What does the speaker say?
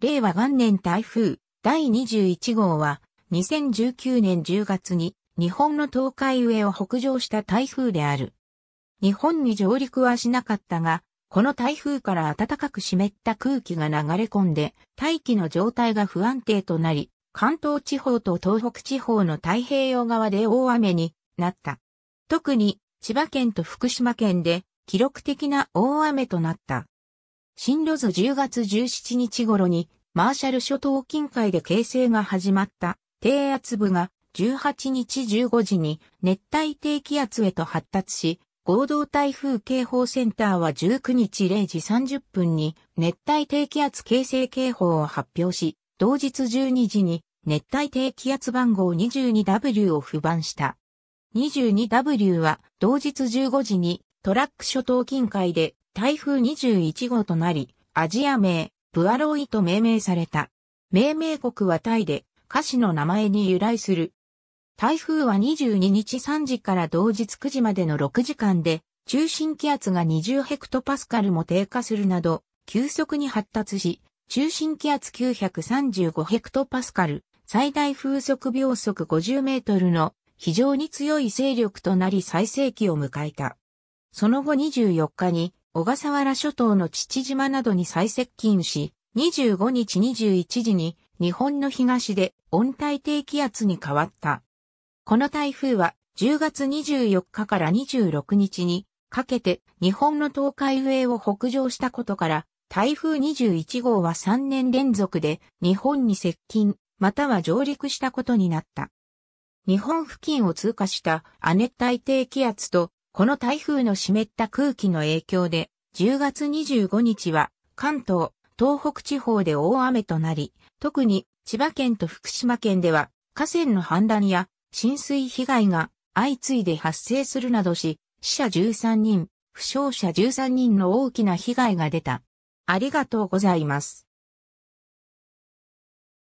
令和元年台風第21号は2019年10月に日本の東海上を北上した台風である。日本に上陸はしなかったが、この台風から暖かく湿った空気が流れ込んで、大気の状態が不安定となり、関東地方と東北地方の太平洋側で大雨になった。特に千葉県と福島県で記録的な大雨となった。新ロズ10月17日頃に、マーシャル諸島近海で形成が始まった低圧部が18日15時に熱帯低気圧へと発達し、合同台風警報センターは19日0時30分に熱帯低気圧形成警報を発表し、同日12時に熱帯低気圧番号 22W を付番した。22W は同日15時にトラック諸島近海で台風21号となり、アジア名、プアロイと命名された。命名国はタイで、歌詞の名前に由来する。台風は22日3時から同日9時までの6時間で、中心気圧が20ヘクトパスカルも低下するなど、急速に発達し、中心気圧935ヘクトパスカル、最大風速秒速50メートルの非常に強い勢力となり最盛期を迎えた。その後24日に小笠原諸島の父島などに最接近し、25日21時に日本の東で温帯低気圧に変わった。この台風は10月24日から26日にかけて日本の東海上を北上したことから台風21号は3年連続で日本に接近または上陸したことになった。日本付近を通過した亜熱帯低気圧とこの台風の湿った空気の影響で、10月25日は関東、東北地方で大雨となり、特に千葉県と福島県では河川の氾濫や浸水被害が相次いで発生するなどし、死者13人、負傷者13人の大きな被害が出た。ありがとうございます。